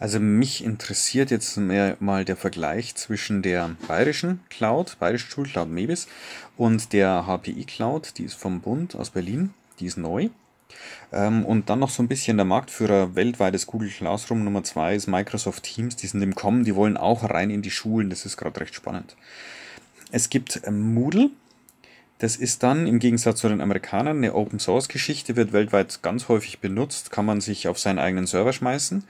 Also mich interessiert jetzt mehr mal der Vergleich zwischen der bayerischen Cloud, bayerischen Schulcloud Mebis und der HPI Cloud, die ist vom Bund aus Berlin, die ist neu. Ähm, und dann noch so ein bisschen der Marktführer weltweites Google Classroom Nummer 2 ist Microsoft Teams, die sind im Kommen, die wollen auch rein in die Schulen, das ist gerade recht spannend. Es gibt äh, Moodle, das ist dann im Gegensatz zu den Amerikanern eine Open Source Geschichte, wird weltweit ganz häufig benutzt, kann man sich auf seinen eigenen Server schmeißen.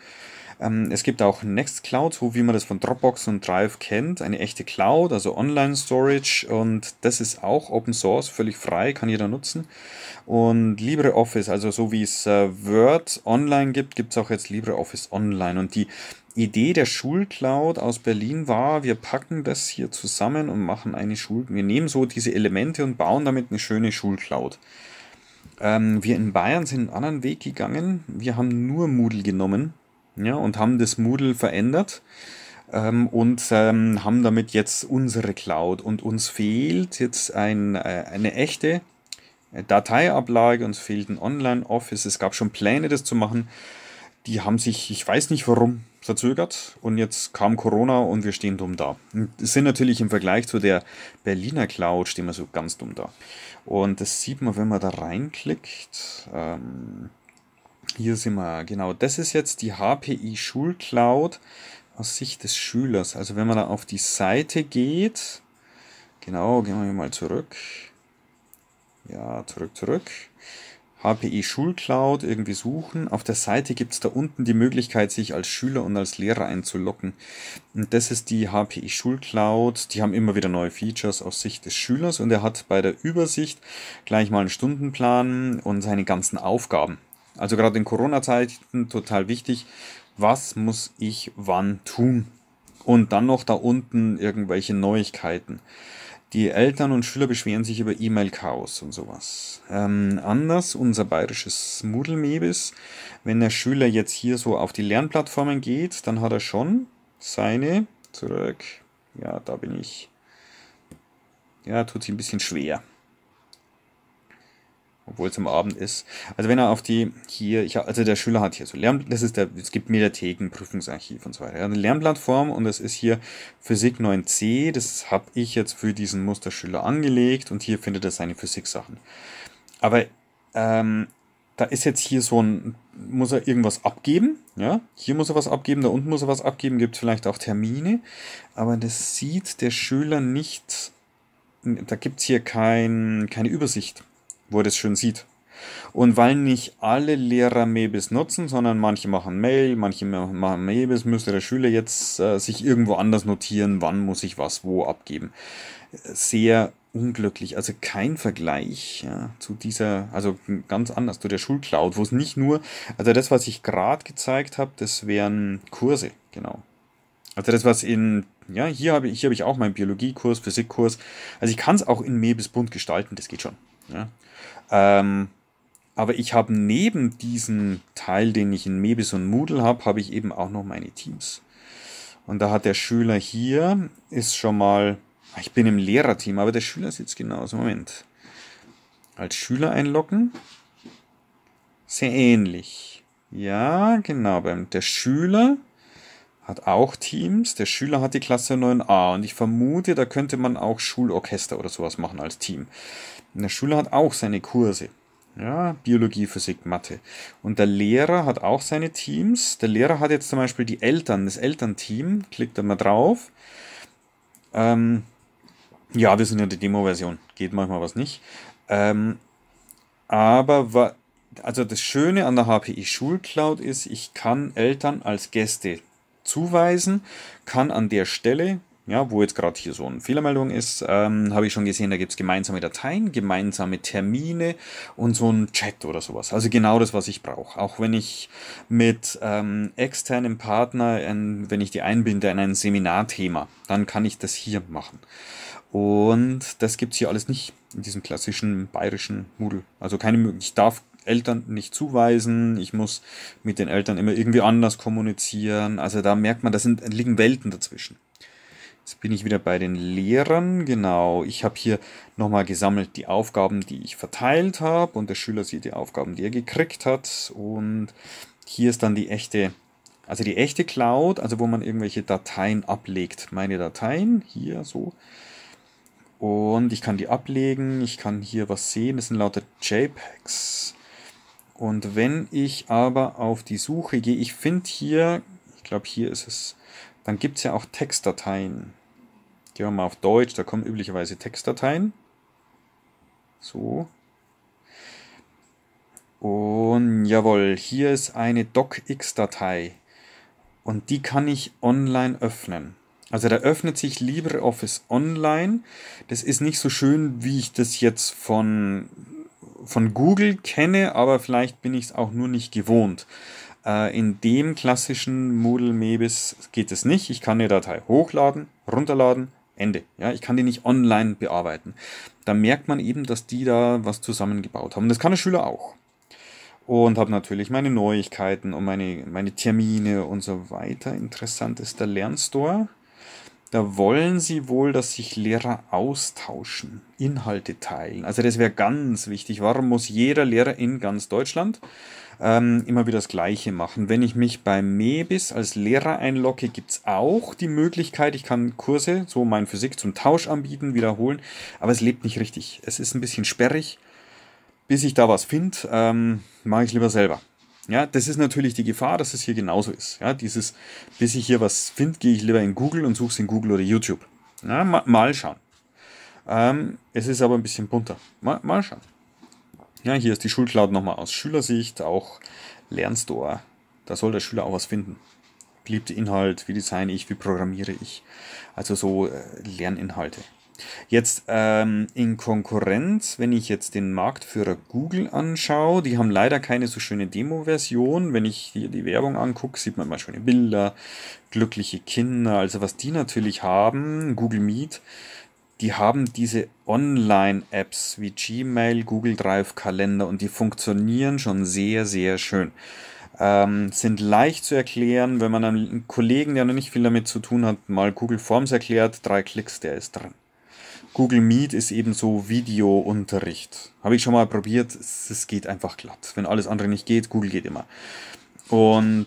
Ähm, es gibt auch Nextcloud, so wie man das von Dropbox und Drive kennt, eine echte Cloud, also Online-Storage und das ist auch Open Source, völlig frei, kann jeder nutzen. Und LibreOffice, also so wie es äh, Word online gibt, gibt es auch jetzt LibreOffice online und die Idee der Schulcloud aus Berlin war, wir packen das hier zusammen und machen eine Schul... Wir nehmen so diese Elemente und bauen damit eine schöne Schulcloud. Ähm, wir in Bayern sind einen anderen Weg gegangen. Wir haben nur Moodle genommen ja, und haben das Moodle verändert ähm, und ähm, haben damit jetzt unsere Cloud. Und uns fehlt jetzt ein, äh, eine echte äh, Dateiablage, uns fehlt ein Online-Office. Es gab schon Pläne, das zu machen. Die haben sich, ich weiß nicht warum, verzögert. Und jetzt kam Corona und wir stehen dumm da. Und sind natürlich im Vergleich zu der Berliner Cloud, stehen wir so ganz dumm da. Und das sieht man, wenn man da reinklickt. Ähm hier sind wir, genau. Das ist jetzt die HPI Schulcloud aus Sicht des Schülers. Also wenn man da auf die Seite geht, genau, gehen wir mal zurück. Ja, zurück, zurück. HPI Schulcloud irgendwie suchen. Auf der Seite gibt es da unten die Möglichkeit, sich als Schüler und als Lehrer einzulocken. Und das ist die HPI Schulcloud. Die haben immer wieder neue Features aus Sicht des Schülers und er hat bei der Übersicht gleich mal einen Stundenplan und seine ganzen Aufgaben. Also gerade in Corona-Zeiten total wichtig. Was muss ich wann tun? Und dann noch da unten irgendwelche Neuigkeiten. Die Eltern und Schüler beschweren sich über E-Mail-Chaos und sowas. Ähm, anders unser bayerisches Moodle-Mebis. Wenn der Schüler jetzt hier so auf die Lernplattformen geht, dann hat er schon seine, zurück, ja, da bin ich, ja, tut sich ein bisschen schwer obwohl es am Abend ist. Also wenn er auf die hier, ich, also der Schüler hat hier so Lern, das ist der, es gibt Mediatheken, Prüfungsarchiv und so weiter. Er hat eine Lernplattform und das ist hier Physik 9c, das habe ich jetzt für diesen Musterschüler angelegt und hier findet er seine Physiksachen. Aber ähm, da ist jetzt hier so ein, muss er irgendwas abgeben, ja, hier muss er was abgeben, da unten muss er was abgeben, gibt vielleicht auch Termine, aber das sieht der Schüler nicht, da gibt es hier kein, keine Übersicht wo er das schön sieht. Und weil nicht alle Lehrer Mebis nutzen, sondern manche machen Mail, manche machen Mebis, müsste der Schüler jetzt äh, sich irgendwo anders notieren, wann muss ich was wo abgeben. Sehr unglücklich, also kein Vergleich ja, zu dieser, also ganz anders, zu der Schulcloud, wo es nicht nur, also das, was ich gerade gezeigt habe, das wären Kurse, genau. Also das, was in, ja, hier habe ich, hier habe ich auch meinen Biologiekurs, Physikkurs. Also ich kann es auch in Mebis bunt gestalten, das geht schon. Ja. Ähm, aber ich habe neben diesem Teil, den ich in Mebis und Moodle habe, habe ich eben auch noch meine Teams. Und da hat der Schüler hier, ist schon mal, ah, ich bin im Lehrerteam, aber der Schüler sitzt genauso. Moment. Als Schüler einloggen. Sehr ähnlich. Ja, genau. Beim, der Schüler hat auch Teams. Der Schüler hat die Klasse 9a und ich vermute, da könnte man auch Schulorchester oder sowas machen als Team. Und der Schüler hat auch seine Kurse. Ja, Biologie, Physik, Mathe. Und der Lehrer hat auch seine Teams. Der Lehrer hat jetzt zum Beispiel die Eltern, das Elternteam. Klickt da mal drauf. Ähm, ja, wir sind ja die Demo-Version. Geht manchmal was nicht. Ähm, aber also das Schöne an der HPI Schulcloud ist, ich kann Eltern als Gäste zuweisen, kann an der Stelle, ja, wo jetzt gerade hier so eine Fehlermeldung ist, ähm, habe ich schon gesehen, da gibt es gemeinsame Dateien, gemeinsame Termine und so ein Chat oder sowas. Also genau das, was ich brauche. Auch wenn ich mit ähm, externem Partner, ähm, wenn ich die einbinde in ein Seminarthema, dann kann ich das hier machen. Und das gibt es hier alles nicht in diesem klassischen bayerischen Moodle. Also keine, ich darf Eltern nicht zuweisen, ich muss mit den Eltern immer irgendwie anders kommunizieren. Also da merkt man, da sind, liegen Welten dazwischen. Jetzt bin ich wieder bei den Lehrern. Genau, ich habe hier nochmal gesammelt die Aufgaben, die ich verteilt habe und der Schüler sieht die Aufgaben, die er gekriegt hat. Und hier ist dann die echte, also die echte Cloud, also wo man irgendwelche Dateien ablegt. Meine Dateien hier so. Und ich kann die ablegen, ich kann hier was sehen, das sind lauter JPEGs. Und wenn ich aber auf die Suche gehe, ich finde hier, ich glaube hier ist es, dann gibt es ja auch Textdateien. Gehen wir mal auf Deutsch, da kommen üblicherweise Textdateien. So. Und jawohl, hier ist eine DocX-Datei. Und die kann ich online öffnen. Also da öffnet sich LibreOffice online. Das ist nicht so schön, wie ich das jetzt von von Google kenne, aber vielleicht bin ich es auch nur nicht gewohnt. Äh, in dem klassischen Moodle Mebis geht es nicht. Ich kann eine Datei hochladen, runterladen, Ende. Ja, ich kann die nicht online bearbeiten. Da merkt man eben, dass die da was zusammengebaut haben. Das kann der Schüler auch. Und habe natürlich meine Neuigkeiten und meine, meine Termine und so weiter. Interessant ist der Lernstore. Da wollen sie wohl, dass sich Lehrer austauschen, Inhalte teilen. Also das wäre ganz wichtig. Warum muss jeder Lehrer in ganz Deutschland ähm, immer wieder das Gleiche machen? Wenn ich mich bei MEBIS als Lehrer einlocke, gibt es auch die Möglichkeit, ich kann Kurse, so mein Physik zum Tausch anbieten, wiederholen, aber es lebt nicht richtig. Es ist ein bisschen sperrig. Bis ich da was finde, ähm, mache ich lieber selber. Ja, das ist natürlich die Gefahr, dass es hier genauso ist. Ja, dieses, bis ich hier was finde, gehe ich lieber in Google und suche es in Google oder YouTube. Ja, ma, mal schauen. Ähm, es ist aber ein bisschen bunter. Ma, mal schauen. Ja, hier ist die Schulcloud nochmal aus Schülersicht, auch Lernstore. Ah, da soll der Schüler auch was finden. Beliebte Inhalt, wie design ich, wie programmiere ich. Also so äh, Lerninhalte. Jetzt ähm, in Konkurrenz, wenn ich jetzt den Marktführer Google anschaue, die haben leider keine so schöne Demo-Version. Wenn ich hier die Werbung angucke, sieht man mal schöne Bilder, glückliche Kinder. Also was die natürlich haben, Google Meet, die haben diese Online-Apps wie Gmail, Google Drive, Kalender und die funktionieren schon sehr, sehr schön. Ähm, sind leicht zu erklären, wenn man einem Kollegen, der noch nicht viel damit zu tun hat, mal Google Forms erklärt, drei Klicks, der ist drin. Google Meet ist eben so Videounterricht. Habe ich schon mal probiert, es geht einfach glatt. Wenn alles andere nicht geht, Google geht immer. Und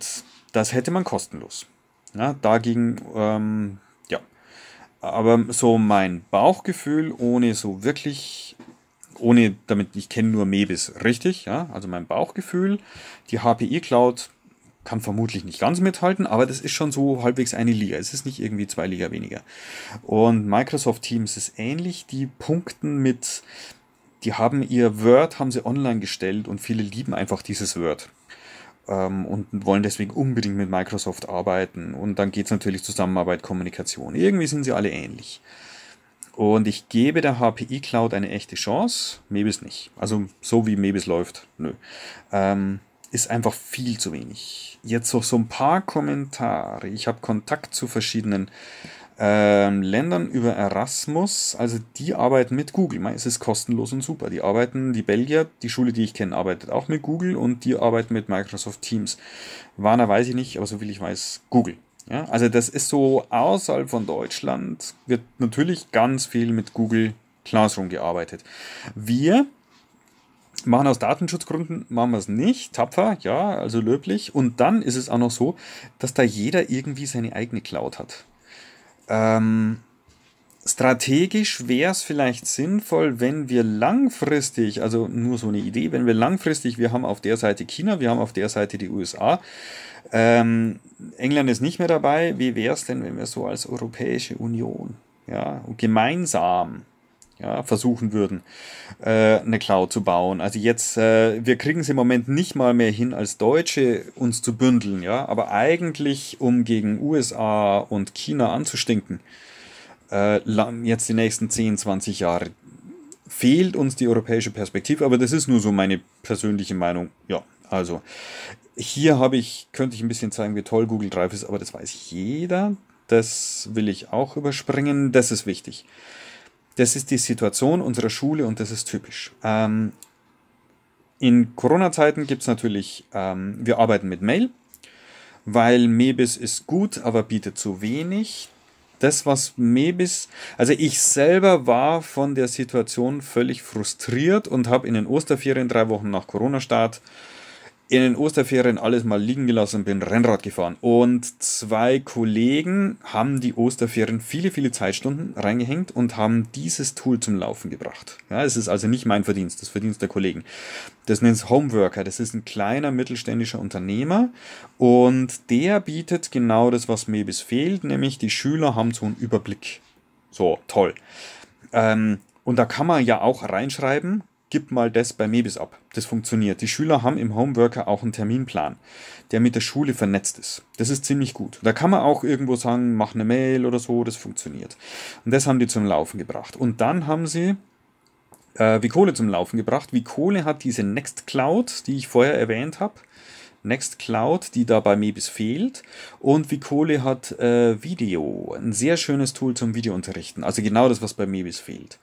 das hätte man kostenlos. Ja, dagegen, ähm, ja. Aber so mein Bauchgefühl, ohne so wirklich, ohne damit, ich kenne nur Mebis, richtig, ja. Also mein Bauchgefühl, die HPI Cloud kann vermutlich nicht ganz mithalten, aber das ist schon so halbwegs eine Liga. Es ist nicht irgendwie zwei Liga weniger. Und Microsoft Teams ist ähnlich. Die punkten mit, die haben ihr Word, haben sie online gestellt und viele lieben einfach dieses Word ähm, und wollen deswegen unbedingt mit Microsoft arbeiten. Und dann geht es natürlich Zusammenarbeit, Kommunikation. Irgendwie sind sie alle ähnlich. Und ich gebe der HPI Cloud eine echte Chance, Mebis nicht. Also so wie Mebis läuft, nö. Ähm, ist einfach viel zu wenig. Jetzt noch so ein paar Kommentare. Ich habe Kontakt zu verschiedenen ähm, Ländern über Erasmus. Also die arbeiten mit Google. Es ist kostenlos und super. Die arbeiten, die Belgier, die Schule, die ich kenne, arbeitet auch mit Google und die arbeiten mit Microsoft Teams. Warner weiß ich nicht, aber so viel ich weiß, Google. Ja, also das ist so außerhalb von Deutschland wird natürlich ganz viel mit Google Classroom gearbeitet. Wir Machen aus Datenschutzgründen, machen wir es nicht. Tapfer, ja, also löblich. Und dann ist es auch noch so, dass da jeder irgendwie seine eigene Cloud hat. Ähm, strategisch wäre es vielleicht sinnvoll, wenn wir langfristig, also nur so eine Idee, wenn wir langfristig, wir haben auf der Seite China, wir haben auf der Seite die USA, ähm, England ist nicht mehr dabei, wie wäre es denn, wenn wir so als Europäische Union, ja, gemeinsam ja, versuchen würden, äh, eine Cloud zu bauen. Also jetzt, äh, wir kriegen es im Moment nicht mal mehr hin, als Deutsche uns zu bündeln, ja, aber eigentlich, um gegen USA und China anzustinken, äh, jetzt die nächsten 10, 20 Jahre fehlt uns die europäische Perspektive, aber das ist nur so meine persönliche Meinung. Ja, also hier habe ich, könnte ich ein bisschen zeigen, wie toll Google Drive ist, aber das weiß jeder. Das will ich auch überspringen. Das ist wichtig das ist die Situation unserer Schule und das ist typisch. Ähm, in Corona-Zeiten gibt es natürlich, ähm, wir arbeiten mit Mail, weil Mebis ist gut, aber bietet zu wenig. Das, was Mebis, also ich selber war von der Situation völlig frustriert und habe in den Osterferien drei Wochen nach Corona-Start in den Osterferien alles mal liegen gelassen, und bin Rennrad gefahren. Und zwei Kollegen haben die Osterferien viele, viele Zeitstunden reingehängt und haben dieses Tool zum Laufen gebracht. Ja, es ist also nicht mein Verdienst, das Verdienst der Kollegen. Das nennt es Homeworker. Das ist ein kleiner mittelständischer Unternehmer und der bietet genau das, was mir bis fehlt, nämlich die Schüler haben so einen Überblick. So, toll. Ähm, und da kann man ja auch reinschreiben, gib mal das bei Mebis ab. Das funktioniert. Die Schüler haben im Homeworker auch einen Terminplan, der mit der Schule vernetzt ist. Das ist ziemlich gut. Da kann man auch irgendwo sagen, mach eine Mail oder so, das funktioniert. Und das haben die zum Laufen gebracht. Und dann haben sie äh, Vicole zum Laufen gebracht. Vicole hat diese Nextcloud, die ich vorher erwähnt habe, Nextcloud, die da bei Mebis fehlt. Und Vicole hat äh, Video, ein sehr schönes Tool zum Videounterrichten. Also genau das, was bei Mebis fehlt.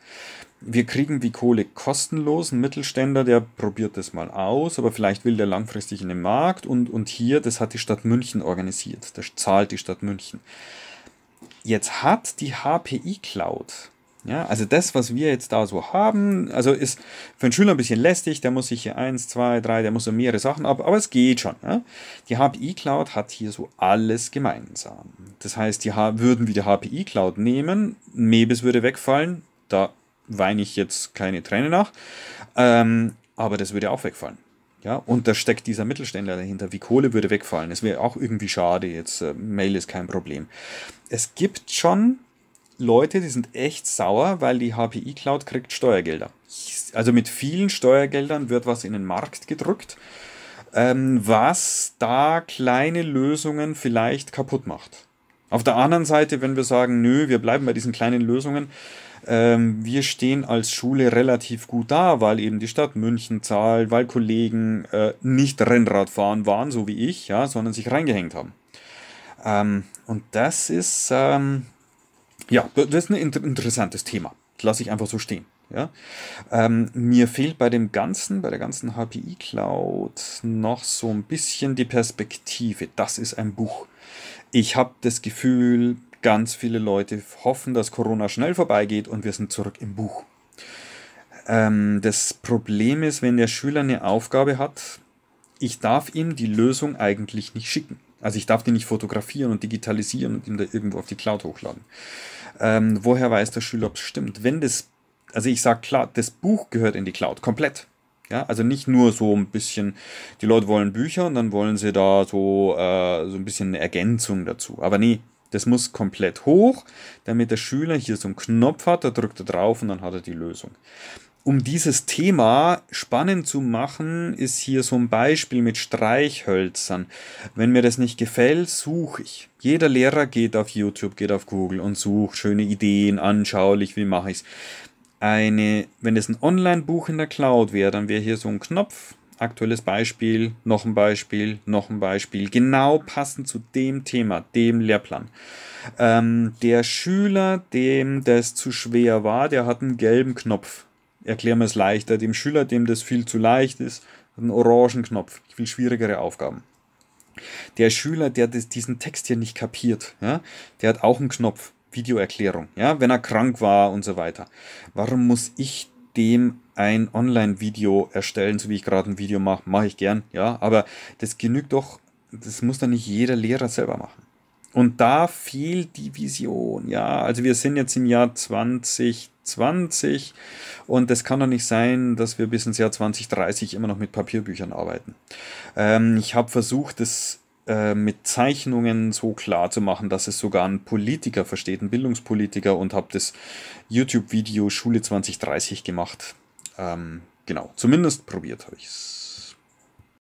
Wir kriegen Vicole kostenlos, ein Mittelständler, der probiert das mal aus, aber vielleicht will der langfristig in den Markt. Und, und hier, das hat die Stadt München organisiert. Das zahlt die Stadt München. Jetzt hat die HPI Cloud ja, also das, was wir jetzt da so haben, also ist für einen Schüler ein bisschen lästig, der muss sich hier eins, zwei, drei, der muss so mehrere Sachen ab, aber es geht schon. Ne? Die HPI Cloud hat hier so alles gemeinsam. Das heißt, die H würden wir die HPI Cloud nehmen, Mebis würde wegfallen, da weine ich jetzt keine Träne nach, ähm, aber das würde auch wegfallen. Ja, und da steckt dieser Mittelständler dahinter. Wie Kohle würde wegfallen. Es wäre auch irgendwie schade. Jetzt äh, Mail ist kein Problem. Es gibt schon Leute, die sind echt sauer, weil die HPI Cloud kriegt Steuergelder. Also mit vielen Steuergeldern wird was in den Markt gedrückt, ähm, was da kleine Lösungen vielleicht kaputt macht. Auf der anderen Seite, wenn wir sagen, nö, wir bleiben bei diesen kleinen Lösungen, ähm, wir stehen als Schule relativ gut da, weil eben die Stadt München zahlt, weil Kollegen äh, nicht Rennradfahren waren, so wie ich, ja, sondern sich reingehängt haben. Ähm, und das ist ja, das ist ein interessantes Thema. Lasse ich einfach so stehen. Ja? Ähm, mir fehlt bei dem Ganzen, bei der ganzen HPI Cloud noch so ein bisschen die Perspektive. Das ist ein Buch. Ich habe das Gefühl, ganz viele Leute hoffen, dass Corona schnell vorbeigeht und wir sind zurück im Buch. Ähm, das Problem ist, wenn der Schüler eine Aufgabe hat, ich darf ihm die Lösung eigentlich nicht schicken. Also ich darf die nicht fotografieren und digitalisieren und ihm da irgendwo auf die Cloud hochladen. Ähm, woher weiß der Schüler, ob es stimmt? Wenn das, also ich sage klar, das Buch gehört in die Cloud, komplett. Ja, also nicht nur so ein bisschen, die Leute wollen Bücher und dann wollen sie da so, äh, so ein bisschen eine Ergänzung dazu. Aber nee, das muss komplett hoch, damit der Schüler hier so einen Knopf hat, da drückt er drauf und dann hat er die Lösung. Um dieses Thema spannend zu machen, ist hier so ein Beispiel mit Streichhölzern. Wenn mir das nicht gefällt, suche ich. Jeder Lehrer geht auf YouTube, geht auf Google und sucht schöne Ideen, anschaulich, wie mache ich es. Eine, wenn es ein Online-Buch in der Cloud wäre, dann wäre hier so ein Knopf, aktuelles Beispiel, noch ein Beispiel, noch ein Beispiel, genau passend zu dem Thema, dem Lehrplan. Ähm, der Schüler, dem das zu schwer war, der hat einen gelben Knopf. Erklären wir es leichter. Dem Schüler, dem das viel zu leicht ist, hat einen orangen Knopf. Viel schwierigere Aufgaben. Der Schüler, der das, diesen Text hier nicht kapiert, ja, der hat auch einen Knopf. Videoerklärung, ja, wenn er krank war und so weiter. Warum muss ich dem ein Online-Video erstellen, so wie ich gerade ein Video mache, mache ich gern, ja, aber das genügt doch, das muss doch nicht jeder Lehrer selber machen. Und da fehlt die Vision, ja, also wir sind jetzt im Jahr 2020 und es kann doch nicht sein, dass wir bis ins Jahr 2030 immer noch mit Papierbüchern arbeiten. Ähm, ich habe versucht, das äh, mit Zeichnungen so klar zu machen, dass es sogar ein Politiker versteht, ein Bildungspolitiker und habe das YouTube-Video Schule 2030 gemacht. Ähm, genau, zumindest probiert habe ich es.